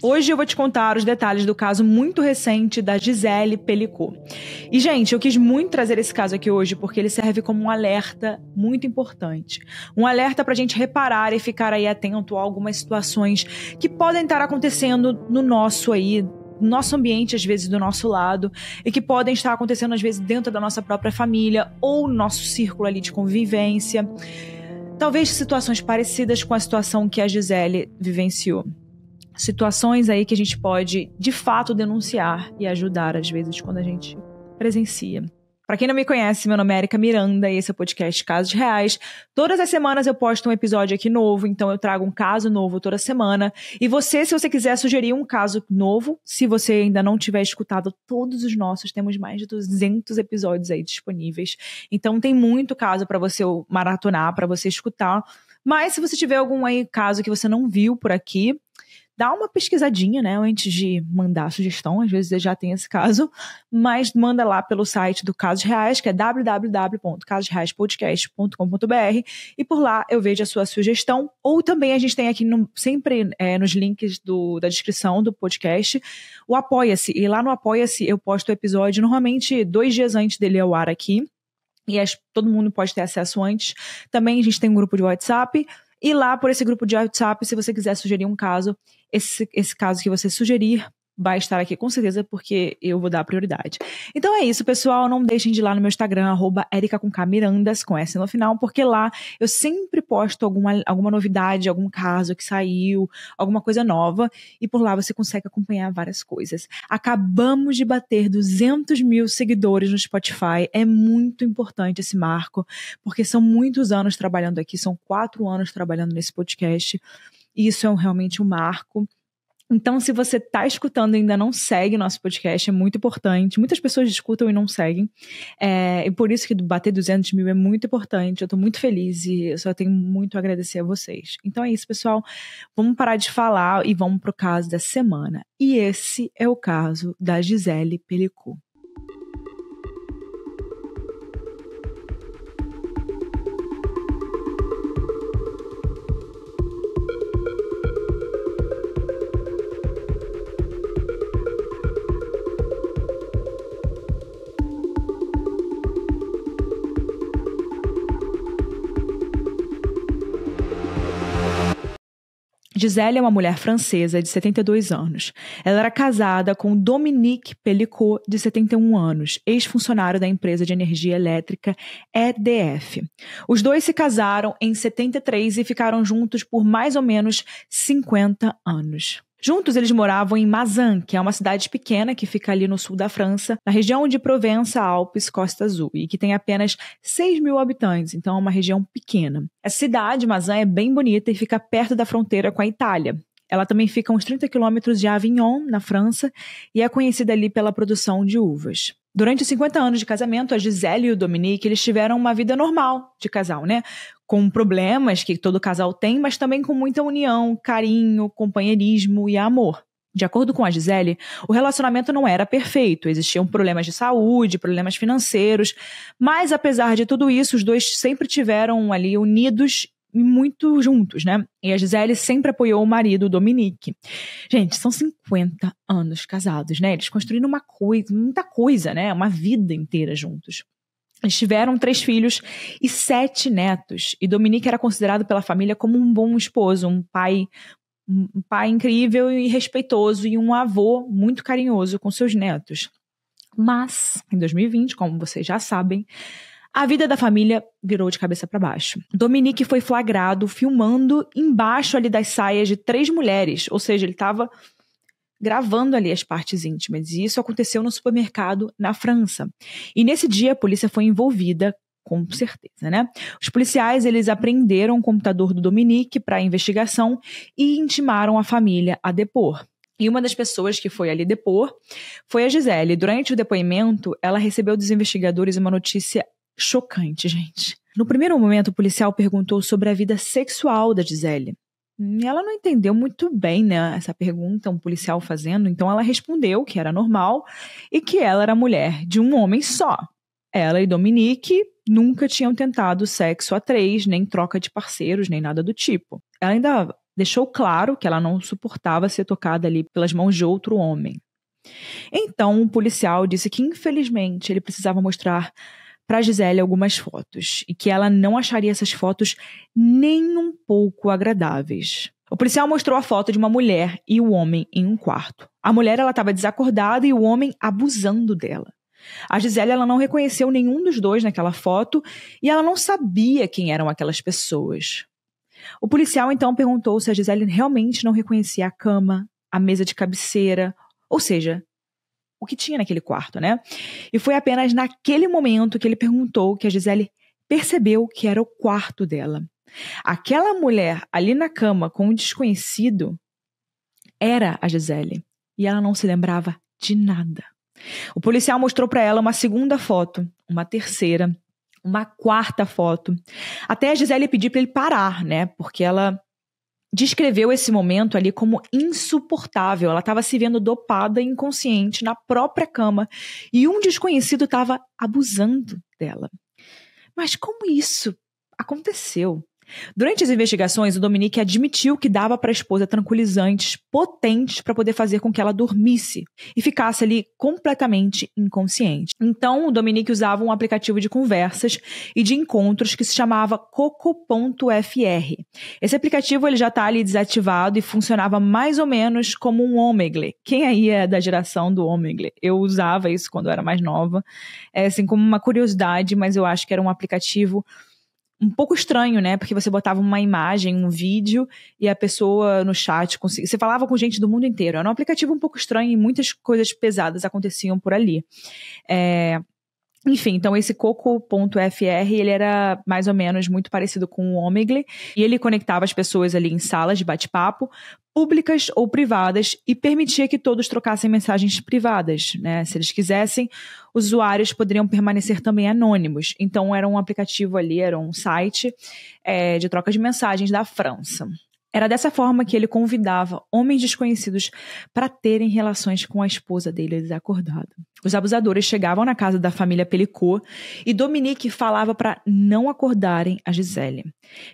Hoje eu vou te contar os detalhes do caso muito recente da Gisele Pelicot. E, gente, eu quis muito trazer esse caso aqui hoje porque ele serve como um alerta muito importante. Um alerta para a gente reparar e ficar aí atento a algumas situações que podem estar acontecendo no nosso aí, nosso ambiente, às vezes do nosso lado, e que podem estar acontecendo, às vezes, dentro da nossa própria família ou nosso círculo ali de convivência. Talvez situações parecidas com a situação que a Gisele vivenciou situações aí que a gente pode de fato denunciar e ajudar às vezes quando a gente presencia. Para quem não me conhece, meu nome é Erika Miranda e esse é o podcast Casos Reais. Todas as semanas eu posto um episódio aqui novo, então eu trago um caso novo toda semana. E você, se você quiser sugerir um caso novo, se você ainda não tiver escutado todos os nossos, temos mais de 200 episódios aí disponíveis. Então tem muito caso para você maratonar, para você escutar. Mas se você tiver algum aí caso que você não viu por aqui, dá uma pesquisadinha, né, antes de mandar a sugestão, às vezes já tem esse caso, mas manda lá pelo site do Casos Reais, que é www.casosreaispodcast.com.br e por lá eu vejo a sua sugestão, ou também a gente tem aqui no, sempre é, nos links do, da descrição do podcast o Apoia-se, e lá no Apoia-se eu posto o episódio normalmente dois dias antes dele ao ar aqui, e as, todo mundo pode ter acesso antes. Também a gente tem um grupo de WhatsApp, e lá por esse grupo de WhatsApp, se você quiser sugerir um caso, esse, esse caso que você sugerir vai estar aqui com certeza, porque eu vou dar prioridade. Então é isso, pessoal. Não deixem de ir lá no meu Instagram, arroba com S no final, porque lá eu sempre posto alguma, alguma novidade, algum caso que saiu, alguma coisa nova, e por lá você consegue acompanhar várias coisas. Acabamos de bater 200 mil seguidores no Spotify. É muito importante esse marco, porque são muitos anos trabalhando aqui, são quatro anos trabalhando nesse podcast. E isso é um, realmente um marco. Então, se você está escutando e ainda não segue nosso podcast, é muito importante. Muitas pessoas escutam e não seguem. É, e por isso que bater 200 mil é muito importante. Eu estou muito feliz e eu só tenho muito a agradecer a vocês. Então é isso, pessoal. Vamos parar de falar e vamos para o caso da semana. E esse é o caso da Gisele Pelicot. Gisele é uma mulher francesa de 72 anos. Ela era casada com Dominique Pellicot, de 71 anos, ex-funcionário da empresa de energia elétrica EDF. Os dois se casaram em 73 e ficaram juntos por mais ou menos 50 anos. Juntos, eles moravam em Mazan, que é uma cidade pequena que fica ali no sul da França, na região de Provença, Alpes, Costa Azul, e que tem apenas 6 mil habitantes, então é uma região pequena. Essa cidade, Mazan, é bem bonita e fica perto da fronteira com a Itália. Ela também fica a uns 30 quilômetros de Avignon, na França, e é conhecida ali pela produção de uvas. Durante os 50 anos de casamento, a Gisele e o Dominique, eles tiveram uma vida normal de casal, né? com problemas que todo casal tem, mas também com muita união, carinho, companheirismo e amor. De acordo com a Gisele, o relacionamento não era perfeito, existiam problemas de saúde, problemas financeiros, mas apesar de tudo isso, os dois sempre tiveram ali unidos e muito juntos, né? E a Gisele sempre apoiou o marido, o Dominique. Gente, são 50 anos casados, né? Eles construíram uma coisa, muita coisa, né? Uma vida inteira juntos. Eles tiveram três filhos e sete netos. E Dominique era considerado pela família como um bom esposo, um pai, um pai incrível e respeitoso e um avô muito carinhoso com seus netos. Mas, em 2020, como vocês já sabem, a vida da família virou de cabeça para baixo. Dominique foi flagrado filmando embaixo ali das saias de três mulheres, ou seja, ele estava gravando ali as partes íntimas. E isso aconteceu no supermercado na França. E nesse dia a polícia foi envolvida com certeza, né? Os policiais eles apreenderam o computador do Dominique para investigação e intimaram a família a depor. E uma das pessoas que foi ali depor foi a Gisele. Durante o depoimento, ela recebeu dos investigadores uma notícia chocante, gente. No primeiro momento, o policial perguntou sobre a vida sexual da Gisele ela não entendeu muito bem, né, essa pergunta, um policial fazendo, então ela respondeu que era normal e que ela era mulher de um homem só. Ela e Dominique nunca tinham tentado sexo a três, nem troca de parceiros, nem nada do tipo. Ela ainda deixou claro que ela não suportava ser tocada ali pelas mãos de outro homem. Então, o um policial disse que, infelizmente, ele precisava mostrar para Gisele algumas fotos e que ela não acharia essas fotos nem um pouco agradáveis. O policial mostrou a foto de uma mulher e o um homem em um quarto. A mulher ela estava desacordada e o homem abusando dela. A Gisele ela não reconheceu nenhum dos dois naquela foto e ela não sabia quem eram aquelas pessoas. O policial então perguntou se a Gisele realmente não reconhecia a cama, a mesa de cabeceira, ou seja, o que tinha naquele quarto, né? E foi apenas naquele momento que ele perguntou que a Gisele percebeu que era o quarto dela. Aquela mulher ali na cama com um desconhecido era a Gisele e ela não se lembrava de nada. O policial mostrou para ela uma segunda foto, uma terceira, uma quarta foto. Até a Gisele pedir para ele parar, né? Porque ela descreveu esse momento ali como insuportável. Ela estava se vendo dopada inconsciente na própria cama e um desconhecido estava abusando dela. Mas como isso aconteceu? Durante as investigações, o Dominique admitiu que dava para a esposa tranquilizantes potentes para poder fazer com que ela dormisse e ficasse ali completamente inconsciente. Então, o Dominique usava um aplicativo de conversas e de encontros que se chamava coco.fr. Esse aplicativo ele já está ali desativado e funcionava mais ou menos como um Omegle. Quem aí é da geração do Omegle? Eu usava isso quando eu era mais nova, é, assim como uma curiosidade, mas eu acho que era um aplicativo um pouco estranho, né? Porque você botava uma imagem, um vídeo e a pessoa no chat conseguia. Você falava com gente do mundo inteiro. Era um aplicativo um pouco estranho e muitas coisas pesadas aconteciam por ali. É... Enfim, então esse coco.fr, ele era mais ou menos muito parecido com o Omegle, e ele conectava as pessoas ali em salas de bate-papo, públicas ou privadas, e permitia que todos trocassem mensagens privadas, né? Se eles quisessem, os usuários poderiam permanecer também anônimos. Então era um aplicativo ali, era um site é, de troca de mensagens da França. Era dessa forma que ele convidava homens desconhecidos para terem relações com a esposa dele desacordada. Os abusadores chegavam na casa da família Pelicot e Dominique falava para não acordarem a Gisele.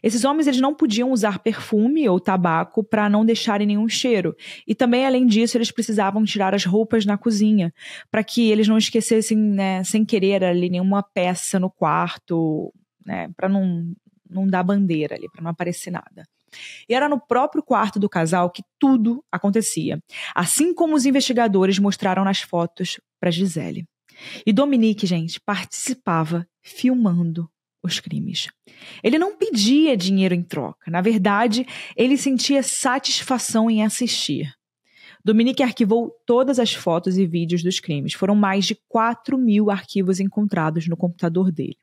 Esses homens eles não podiam usar perfume ou tabaco para não deixarem nenhum cheiro. E também, além disso, eles precisavam tirar as roupas na cozinha para que eles não esquecessem, né, sem querer, ali nenhuma peça no quarto, né, para não, não dar bandeira ali, para não aparecer nada. E era no próprio quarto do casal que tudo acontecia, assim como os investigadores mostraram nas fotos para Gisele. E Dominique, gente, participava filmando os crimes. Ele não pedia dinheiro em troca, na verdade, ele sentia satisfação em assistir. Dominique arquivou todas as fotos e vídeos dos crimes. Foram mais de 4 mil arquivos encontrados no computador dele.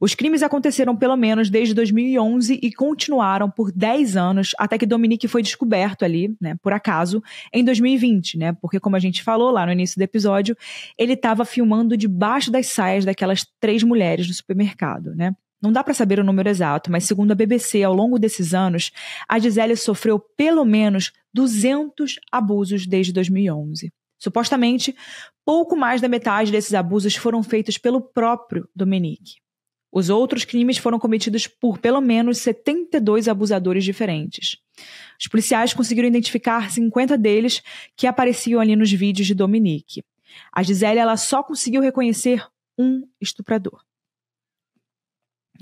Os crimes aconteceram pelo menos desde 2011 e continuaram por 10 anos até que Dominique foi descoberto ali, né, por acaso, em 2020, né? Porque como a gente falou lá no início do episódio, ele estava filmando debaixo das saias daquelas três mulheres no supermercado, né? Não dá para saber o número exato, mas segundo a BBC, ao longo desses anos, a Gisele sofreu pelo menos 200 abusos desde 2011. Supostamente, pouco mais da metade desses abusos foram feitos pelo próprio Dominique. Os outros crimes foram cometidos por pelo menos 72 abusadores diferentes. Os policiais conseguiram identificar 50 deles que apareciam ali nos vídeos de Dominique. A Gisele ela só conseguiu reconhecer um estuprador.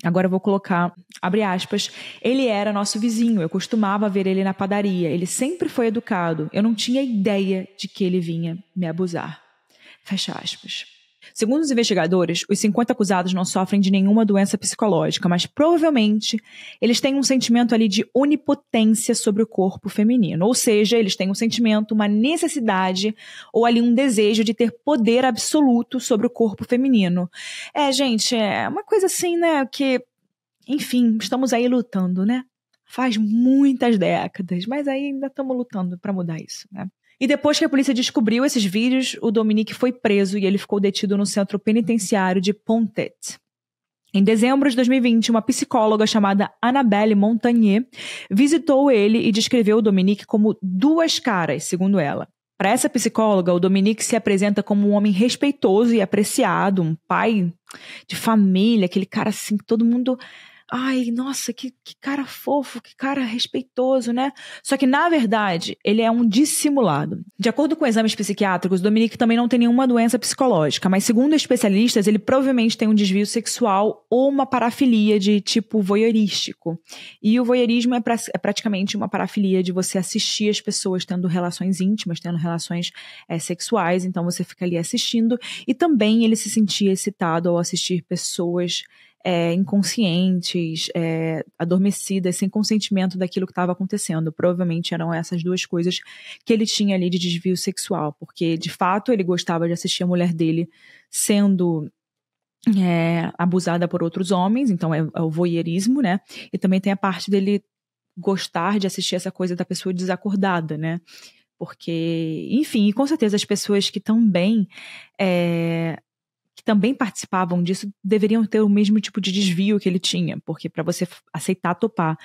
Agora eu vou colocar, abre aspas, ele era nosso vizinho, eu costumava ver ele na padaria, ele sempre foi educado, eu não tinha ideia de que ele vinha me abusar. Fecha aspas. Segundo os investigadores, os 50 acusados não sofrem de nenhuma doença psicológica, mas provavelmente eles têm um sentimento ali de onipotência sobre o corpo feminino. Ou seja, eles têm um sentimento, uma necessidade ou ali um desejo de ter poder absoluto sobre o corpo feminino. É, gente, é uma coisa assim, né? Que, enfim, estamos aí lutando, né? Faz muitas décadas, mas aí ainda estamos lutando para mudar isso, né? E depois que a polícia descobriu esses vídeos, o Dominique foi preso e ele ficou detido no centro penitenciário de Pontet. Em dezembro de 2020, uma psicóloga chamada Annabelle Montagnier visitou ele e descreveu o Dominique como duas caras, segundo ela. Para essa psicóloga, o Dominique se apresenta como um homem respeitoso e apreciado, um pai de família, aquele cara assim que todo mundo ai, nossa, que, que cara fofo, que cara respeitoso, né? Só que, na verdade, ele é um dissimulado. De acordo com exames psiquiátricos, Dominique também não tem nenhuma doença psicológica, mas, segundo especialistas, ele provavelmente tem um desvio sexual ou uma parafilia de tipo voyeurístico. E o voyeurismo é, pra, é praticamente uma parafilia de você assistir as pessoas tendo relações íntimas, tendo relações é, sexuais, então você fica ali assistindo. E também ele se sentia excitado ao assistir pessoas é, inconscientes, é, adormecidas, sem consentimento daquilo que estava acontecendo. Provavelmente eram essas duas coisas que ele tinha ali de desvio sexual, porque de fato ele gostava de assistir a mulher dele sendo é, abusada por outros homens, então é, é o voyeurismo, né? E também tem a parte dele gostar de assistir essa coisa da pessoa desacordada, né? Porque, enfim, e com certeza as pessoas que também é, que também participavam disso deveriam ter o mesmo tipo de desvio que ele tinha, porque para você aceitar topar,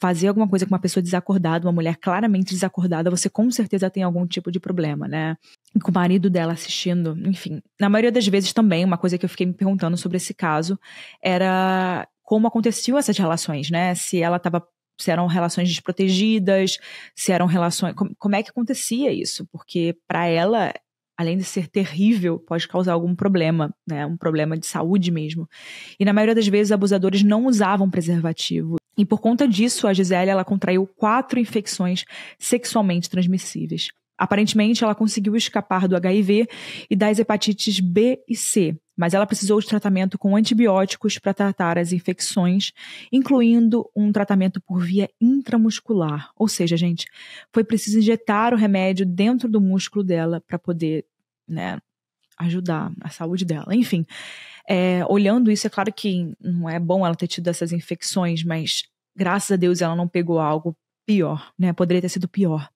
fazer alguma coisa com uma pessoa desacordada, uma mulher claramente desacordada, você com certeza tem algum tipo de problema, né? Com o marido dela assistindo, enfim. Na maioria das vezes também, uma coisa que eu fiquei me perguntando sobre esse caso era como aconteciam essas relações, né? Se ela estava se eram relações desprotegidas, se eram relações. Como, como é que acontecia isso? Porque para ela além de ser terrível, pode causar algum problema, né? Um problema de saúde mesmo. E na maioria das vezes, abusadores não usavam preservativo. E por conta disso, a Gisele ela contraiu quatro infecções sexualmente transmissíveis. Aparentemente, ela conseguiu escapar do HIV e das hepatites B e C, mas ela precisou de tratamento com antibióticos para tratar as infecções, incluindo um tratamento por via intramuscular. Ou seja, gente, foi preciso injetar o remédio dentro do músculo dela para poder, né, ajudar a saúde dela. Enfim, é, olhando isso, é claro que não é bom ela ter tido essas infecções, mas graças a Deus ela não pegou algo pior, né? Poderia ter sido pior.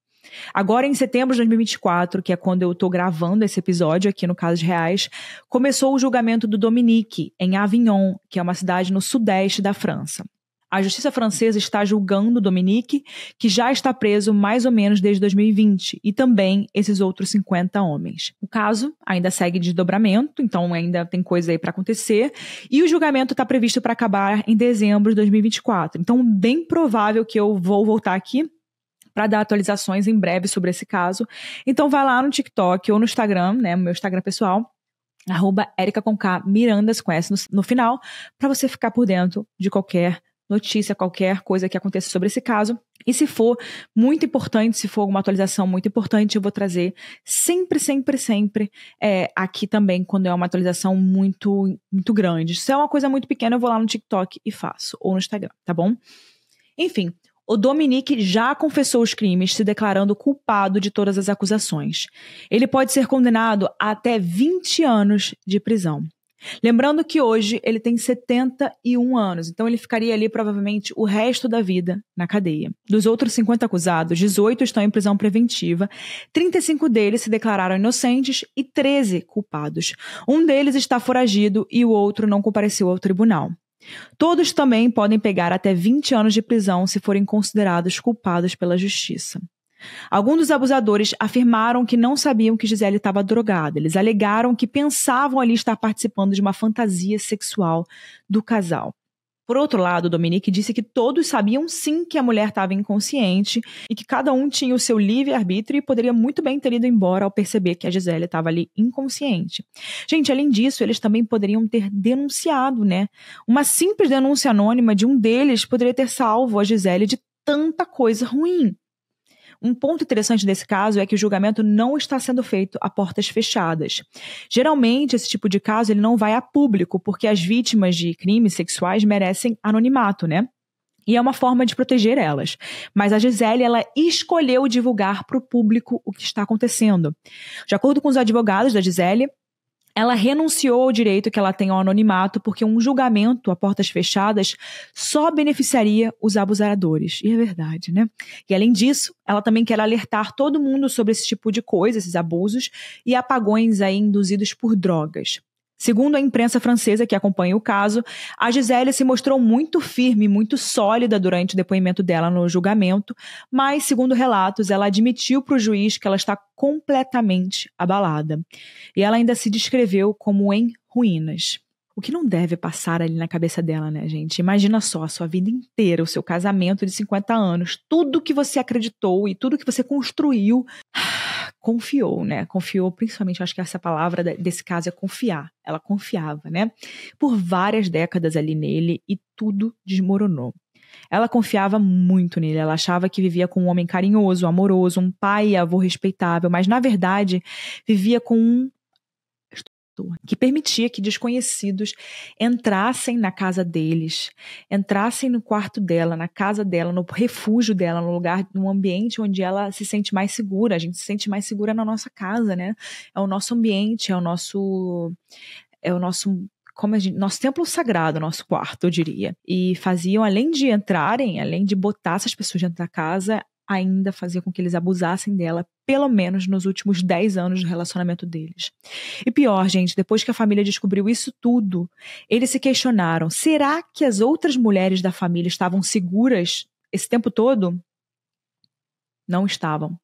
Agora, em setembro de 2024, que é quando eu estou gravando esse episódio aqui no Casos Reais, começou o julgamento do Dominique, em Avignon, que é uma cidade no sudeste da França. A justiça francesa está julgando Dominique, que já está preso mais ou menos desde 2020, e também esses outros 50 homens. O caso ainda segue de desdobramento, então ainda tem coisa aí para acontecer, e o julgamento está previsto para acabar em dezembro de 2024. Então, bem provável que eu vou voltar aqui para dar atualizações em breve sobre esse caso. Então vai lá no TikTok ou no Instagram, né, meu Instagram pessoal, arroba Erica com K, Mirandas com S no, no final, para você ficar por dentro de qualquer notícia, qualquer coisa que aconteça sobre esse caso. E se for muito importante, se for alguma atualização muito importante, eu vou trazer sempre, sempre, sempre é, aqui também, quando é uma atualização muito, muito grande. Se é uma coisa muito pequena, eu vou lá no TikTok e faço, ou no Instagram, tá bom? Enfim, o Dominique já confessou os crimes, se declarando culpado de todas as acusações. Ele pode ser condenado a até 20 anos de prisão. Lembrando que hoje ele tem 71 anos, então ele ficaria ali provavelmente o resto da vida na cadeia. Dos outros 50 acusados, 18 estão em prisão preventiva, 35 deles se declararam inocentes e 13 culpados. Um deles está foragido e o outro não compareceu ao tribunal. Todos também podem pegar até 20 anos de prisão se forem considerados culpados pela justiça. Alguns dos abusadores afirmaram que não sabiam que Gisele estava drogada. Eles alegaram que pensavam ali estar participando de uma fantasia sexual do casal. Por outro lado, Dominique disse que todos sabiam sim que a mulher estava inconsciente e que cada um tinha o seu livre-arbítrio e poderia muito bem ter ido embora ao perceber que a Gisele estava ali inconsciente. Gente, além disso, eles também poderiam ter denunciado, né? Uma simples denúncia anônima de um deles poderia ter salvo a Gisele de tanta coisa ruim. Um ponto interessante nesse caso é que o julgamento não está sendo feito a portas fechadas. Geralmente, esse tipo de caso ele não vai a público, porque as vítimas de crimes sexuais merecem anonimato, né? e é uma forma de proteger elas. Mas a Gisele, ela escolheu divulgar para o público o que está acontecendo. De acordo com os advogados da Gisele, ela renunciou ao direito que ela tem ao anonimato porque um julgamento a portas fechadas só beneficiaria os abusadores. E é verdade, né? E além disso, ela também quer alertar todo mundo sobre esse tipo de coisa, esses abusos e apagões aí induzidos por drogas. Segundo a imprensa francesa que acompanha o caso, a Gisele se mostrou muito firme, muito sólida durante o depoimento dela no julgamento, mas, segundo relatos, ela admitiu para o juiz que ela está completamente abalada. E ela ainda se descreveu como em ruínas. O que não deve passar ali na cabeça dela, né, gente? Imagina só, a sua vida inteira, o seu casamento de 50 anos, tudo que você acreditou e tudo que você construiu confiou, né? Confiou principalmente, acho que essa palavra desse caso é confiar. Ela confiava, né? Por várias décadas ali nele e tudo desmoronou. Ela confiava muito nele, ela achava que vivia com um homem carinhoso, amoroso, um pai e avô respeitável, mas na verdade vivia com um que permitia que desconhecidos entrassem na casa deles, entrassem no quarto dela, na casa dela, no refúgio dela, no lugar, num ambiente onde ela se sente mais segura. A gente se sente mais segura na nossa casa, né? É o nosso ambiente, é o nosso é o nosso como a gente, nosso templo sagrado, nosso quarto, eu diria. E faziam, além de entrarem, além de botar essas pessoas dentro da casa, ainda fazia com que eles abusassem dela, pelo menos nos últimos 10 anos do relacionamento deles. E pior, gente, depois que a família descobriu isso tudo, eles se questionaram: será que as outras mulheres da família estavam seguras esse tempo todo? Não estavam.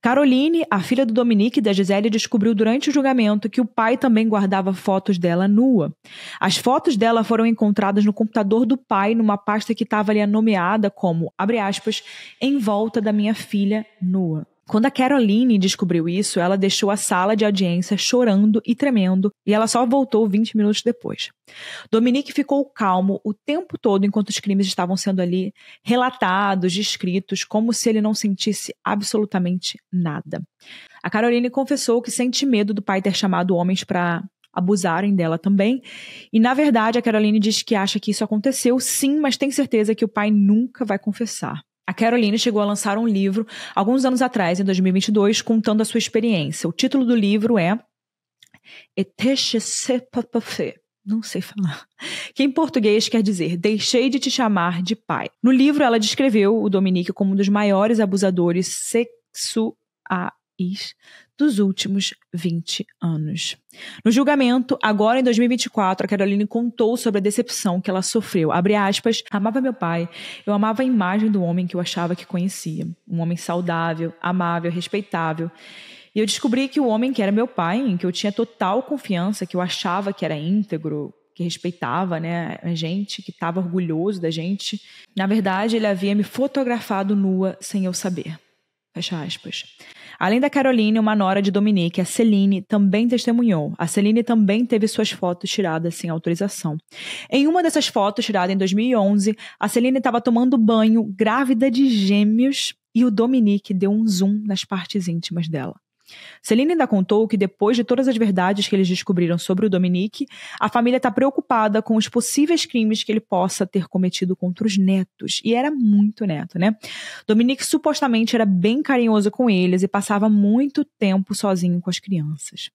Caroline, a filha do Dominique e da Gisele, descobriu durante o julgamento que o pai também guardava fotos dela nua. As fotos dela foram encontradas no computador do pai, numa pasta que estava ali nomeada como, abre aspas, em volta da minha filha nua. Quando a Caroline descobriu isso, ela deixou a sala de audiência chorando e tremendo, e ela só voltou 20 minutos depois. Dominique ficou calmo o tempo todo enquanto os crimes estavam sendo ali relatados, descritos, como se ele não sentisse absolutamente nada. A Caroline confessou que sente medo do pai ter chamado homens para abusarem dela também. E na verdade, a Caroline diz que acha que isso aconteceu, sim, mas tem certeza que o pai nunca vai confessar. A Caroline chegou a lançar um livro alguns anos atrás, em 2022, contando a sua experiência. O título do livro é não sei falar. Que em português quer dizer deixei de te chamar de pai. No livro, ela descreveu o Dominique como um dos maiores abusadores sexuais dos últimos 20 anos. No julgamento, agora em 2024, a Caroline contou sobre a decepção que ela sofreu. Abre aspas, amava meu pai, eu amava a imagem do homem que eu achava que conhecia. Um homem saudável, amável, respeitável. E eu descobri que o homem que era meu pai, em que eu tinha total confiança, que eu achava que era íntegro, que respeitava né, a gente, que estava orgulhoso da gente. Na verdade, ele havia me fotografado nua sem eu saber. Fecha aspas. Além da Caroline, uma nora de Dominique, a Celine, também testemunhou. A Celine também teve suas fotos tiradas sem autorização. Em uma dessas fotos, tirada em 2011, a Celine estava tomando banho, grávida de gêmeos, e o Dominique deu um zoom nas partes íntimas dela. Celine ainda contou que depois de todas as verdades que eles descobriram sobre o Dominique, a família está preocupada com os possíveis crimes que ele possa ter cometido contra os netos. E era muito neto, né? Dominique supostamente era bem carinhoso com eles e passava muito tempo sozinho com as crianças.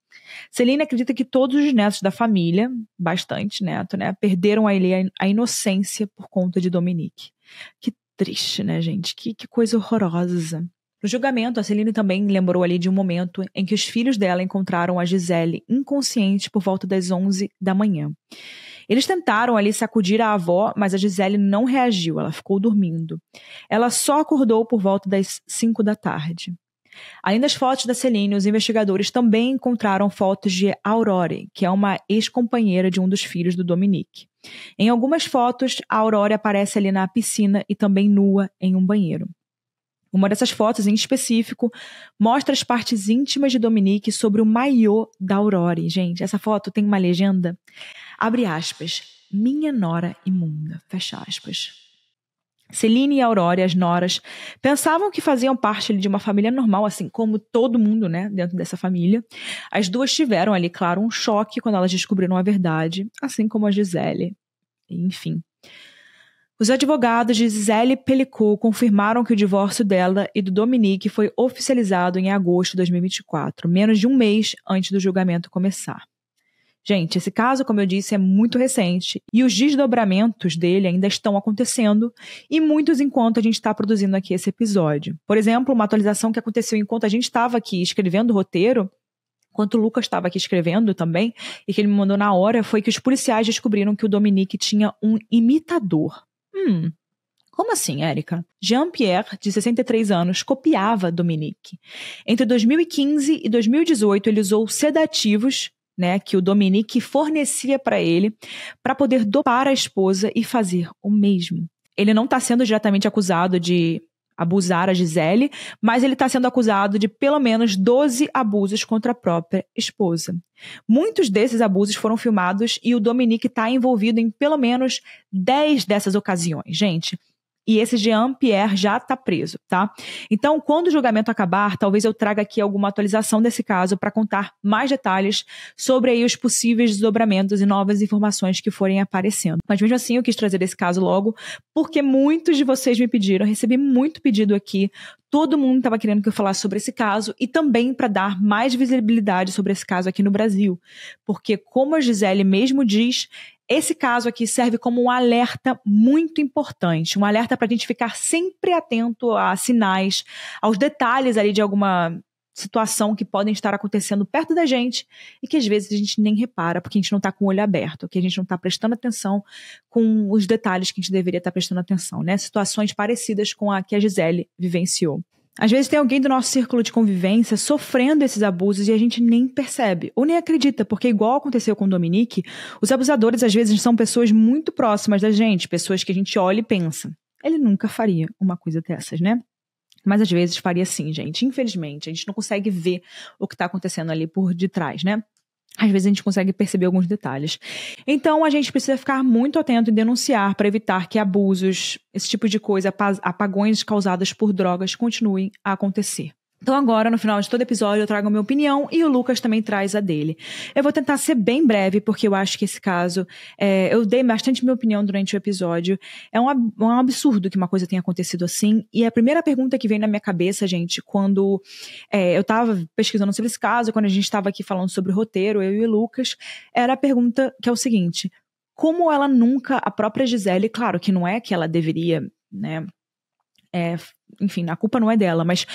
Celine acredita que todos os netos da família, bastante neto, né, perderam a ele a inocência por conta de Dominique. Que triste, né, gente? Que, que coisa horrorosa. No julgamento, a Celine também lembrou ali de um momento em que os filhos dela encontraram a Gisele inconsciente por volta das 11 da manhã. Eles tentaram ali sacudir a avó, mas a Gisele não reagiu, ela ficou dormindo. Ela só acordou por volta das 5 da tarde. Além das fotos da Celine, os investigadores também encontraram fotos de Aurore, que é uma ex-companheira de um dos filhos do Dominique. Em algumas fotos, a Aurore aparece ali na piscina e também nua em um banheiro. Uma dessas fotos, em específico, mostra as partes íntimas de Dominique sobre o maiô da Aurora. Gente, essa foto tem uma legenda. Abre aspas. Minha nora imunda. Fecha aspas. Celine e Aurora, as noras, pensavam que faziam parte ali, de uma família normal, assim como todo mundo, né, dentro dessa família. As duas tiveram ali, claro, um choque quando elas descobriram a verdade, assim como a Gisele. Enfim. Os advogados de Gisele Pellicot confirmaram que o divórcio dela e do Dominique foi oficializado em agosto de 2024, menos de um mês antes do julgamento começar. Gente, esse caso, como eu disse, é muito recente e os desdobramentos dele ainda estão acontecendo e muitos enquanto a gente está produzindo aqui esse episódio. Por exemplo, uma atualização que aconteceu enquanto a gente estava aqui escrevendo o roteiro, enquanto o Lucas estava aqui escrevendo também, e que ele me mandou na hora, foi que os policiais descobriram que o Dominique tinha um imitador. Hum, como assim, Érica? Jean-Pierre, de 63 anos, copiava Dominique. Entre 2015 e 2018, ele usou sedativos né, que o Dominique fornecia para ele para poder dopar a esposa e fazer o mesmo. Ele não está sendo diretamente acusado de abusar a Gisele, mas ele está sendo acusado de pelo menos 12 abusos contra a própria esposa. Muitos desses abusos foram filmados e o Dominique está envolvido em pelo menos 10 dessas ocasiões. Gente, e esse Jean-Pierre já está preso, tá? Então, quando o julgamento acabar, talvez eu traga aqui alguma atualização desse caso para contar mais detalhes sobre aí os possíveis desdobramentos e novas informações que forem aparecendo. Mas mesmo assim, eu quis trazer esse caso logo, porque muitos de vocês me pediram, recebi muito pedido aqui, todo mundo estava querendo que eu falasse sobre esse caso e também para dar mais visibilidade sobre esse caso aqui no Brasil, porque como a Gisele mesmo diz, esse caso aqui serve como um alerta muito importante, um alerta para a gente ficar sempre atento a sinais, aos detalhes ali de alguma situação que podem estar acontecendo perto da gente e que às vezes a gente nem repara porque a gente não está com o olho aberto, que a gente não está prestando atenção com os detalhes que a gente deveria estar tá prestando atenção, né? Situações parecidas com a que a Gisele vivenciou. Às vezes tem alguém do nosso círculo de convivência sofrendo esses abusos e a gente nem percebe ou nem acredita, porque igual aconteceu com o Dominique, os abusadores às vezes são pessoas muito próximas da gente, pessoas que a gente olha e pensa. Ele nunca faria uma coisa dessas, né? Mas às vezes faria sim, gente. Infelizmente, a gente não consegue ver o que está acontecendo ali por detrás, né? às vezes a gente consegue perceber alguns detalhes. Então a gente precisa ficar muito atento e denunciar para evitar que abusos, esse tipo de coisa, apagões causados por drogas continuem a acontecer. Então agora, no final de todo episódio, eu trago a minha opinião e o Lucas também traz a dele. Eu vou tentar ser bem breve, porque eu acho que esse caso, é, eu dei bastante minha opinião durante o episódio. É um, é um, absurdo que uma coisa tenha acontecido assim. E a primeira pergunta que vem na minha cabeça, gente, quando é, eu tava pesquisando sobre esse caso, quando a gente estava aqui falando sobre o roteiro, eu e o Lucas, era a pergunta que é o seguinte: como ela nunca, a própria Gisele, claro que não é que ela deveria, né? É, enfim, a culpa não é dela, mas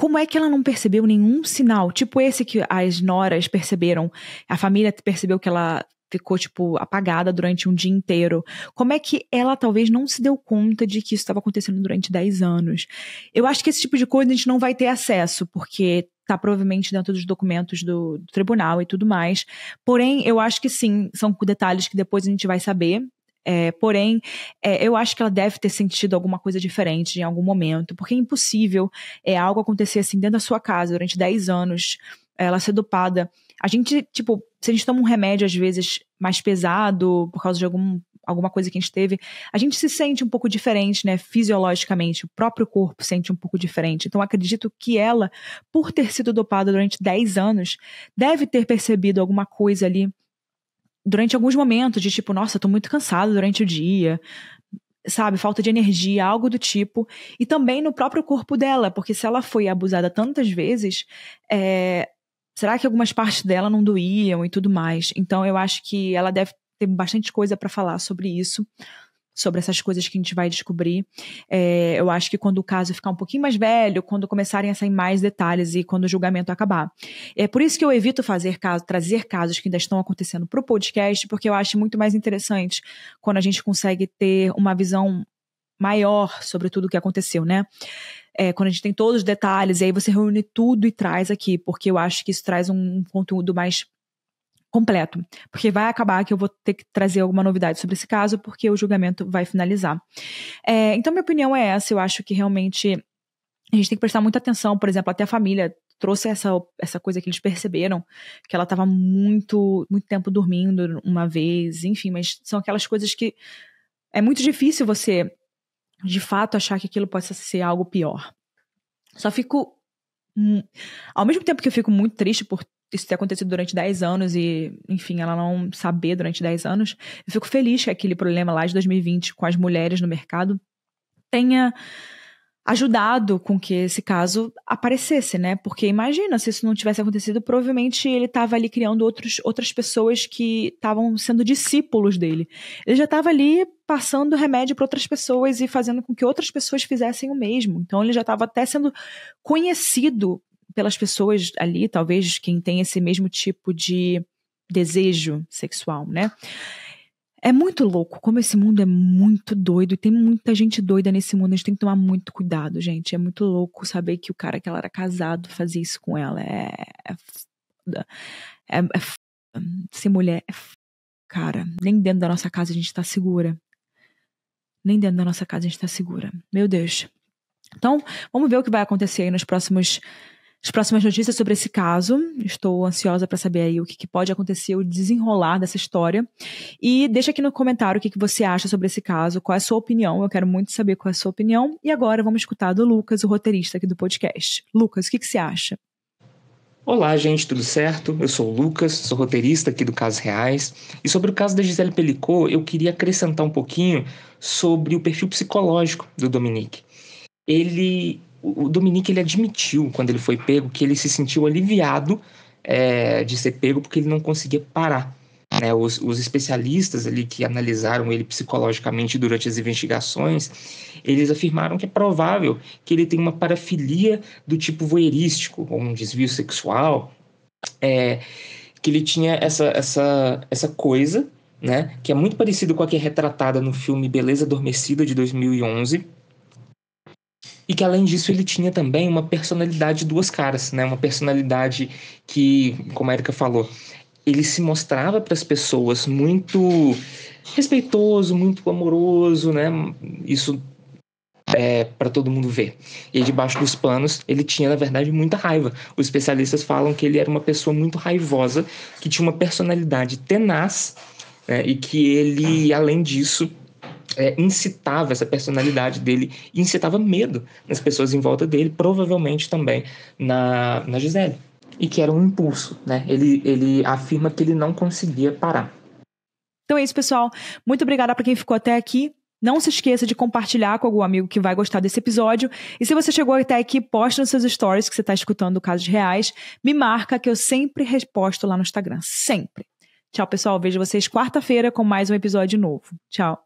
como é que ela não percebeu nenhum sinal? Tipo esse que as noras perceberam. A família percebeu que ela ficou, tipo, apagada durante um dia inteiro. Como é que ela talvez não se deu conta de que isso estava acontecendo durante 10 anos? Eu acho que esse tipo de coisa a gente não vai ter acesso, porque está provavelmente dentro dos documentos do, do, tribunal e tudo mais. Porém, eu acho que sim, são detalhes que depois a gente vai saber é, porém, é, eu acho que ela deve ter sentido alguma coisa diferente em algum momento, porque é impossível é algo acontecer assim dentro da sua casa durante 10 anos, ela ser dopada. A gente, tipo, se a gente toma um remédio às vezes mais pesado por causa de algum alguma coisa que a gente teve, a gente se sente um pouco diferente, né? Fisiologicamente, o próprio corpo sente um pouco diferente. Então, acredito que ela, por ter sido dopada durante 10 anos, deve ter percebido alguma coisa ali durante alguns momentos de tipo, nossa, tô muito cansado durante o dia, sabe, falta de energia, algo do tipo, e também no próprio corpo dela, porque se ela foi abusada tantas vezes, é, será que algumas partes dela não doíam e tudo mais? Então eu acho que ela deve ter bastante coisa para falar sobre isso, sobre essas coisas que a gente vai descobrir. É, eu acho que quando o caso ficar um pouquinho mais velho, quando começarem a sair mais detalhes e quando o julgamento acabar. É por isso que eu evito fazer caso, trazer casos que ainda estão acontecendo para o podcast, porque eu acho muito mais interessante quando a gente consegue ter uma visão maior sobre tudo o que aconteceu, né? É, quando a gente tem todos os detalhes, e aí você reúne tudo e traz aqui, porque eu acho que isso traz um conteúdo mais completo, porque vai acabar que eu vou ter que trazer alguma novidade sobre esse caso, porque o julgamento vai finalizar. É, então, minha opinião é essa. Eu acho que realmente a gente tem que prestar muita atenção, por exemplo, até a família trouxe essa, essa coisa que eles perceberam, que ela estava muito, muito tempo dormindo uma vez, enfim, mas são aquelas coisas que é muito difícil você, de fato, achar que aquilo possa ser algo pior. Só fico. Hum, ao mesmo tempo que eu fico muito triste por isso ter acontecido durante 10 anos e, enfim, ela não saber durante 10 anos. Eu fico feliz que aquele problema lá de 2020 com as mulheres no mercado tenha ajudado com que esse caso aparecesse, né? Porque imagina, se isso não tivesse acontecido, provavelmente ele estava ali criando outros, outras pessoas que estavam sendo discípulos dele. Ele já estava ali passando remédio para outras pessoas e fazendo com que outras pessoas fizessem o mesmo. Então ele já estava até sendo conhecido pelas pessoas ali, talvez quem tem esse mesmo tipo de desejo sexual, né? É muito louco, como esse mundo é muito doido e tem muita gente doida nesse mundo. A gente tem que tomar muito cuidado, gente. É muito louco saber que o cara que ela era casado fazia isso com ela. É, é foda. É, é foda. Ser mulher é foda, cara. Nem dentro da nossa casa a gente tá segura. Nem dentro da nossa casa a gente tá segura. Meu Deus. Então, vamos ver o que vai acontecer aí nos próximos as próximas notícias sobre esse caso. Estou ansiosa para saber aí o que, que, pode acontecer, o desenrolar dessa história. E deixa aqui no comentário o que, que você acha sobre esse caso, qual é a sua opinião. Eu quero muito saber qual é a sua opinião. E agora vamos escutar do Lucas, o roteirista aqui do podcast. Lucas, o que, que você acha? Olá, gente, tudo certo? Eu sou o Lucas, sou roteirista aqui do Casos Reais. E sobre o caso da Gisele Pelicot, eu queria acrescentar um pouquinho sobre o perfil psicológico do Dominique. Ele o Dominique ele admitiu quando ele foi pego que ele se sentiu aliviado é, de ser pego porque ele não conseguia parar. Né? Os, os, especialistas ali que analisaram ele psicologicamente durante as investigações, eles afirmaram que é provável que ele tenha uma parafilia do tipo voyeurístico, ou um desvio sexual, é, que ele tinha essa, essa, essa coisa, né? que é muito parecido com a que é retratada no filme Beleza Adormecida de 2011, e que além disso ele tinha também uma personalidade de duas caras, né? Uma personalidade que, como a Erika falou, ele se mostrava para as pessoas muito respeitoso, muito amoroso, né? Isso é, para todo mundo ver. E debaixo dos panos, ele tinha, na verdade, muita raiva. Os especialistas falam que ele era uma pessoa muito raivosa, que tinha uma personalidade tenaz, né? e que ele, além disso, é, incitava essa personalidade dele, incitava medo nas pessoas em volta dele, provavelmente também na, na Gisele. E que era um impulso, né? Ele, ele afirma que ele não conseguia parar. Então é isso, pessoal. Muito obrigada para quem ficou até aqui. Não se esqueça de compartilhar com algum amigo que vai gostar desse episódio. E se você chegou até aqui, poste nos seus stories que você está escutando casos reais. Me marca que eu sempre resposto lá no Instagram. Sempre. Tchau, pessoal. Vejo vocês quarta-feira com mais um episódio novo. Tchau.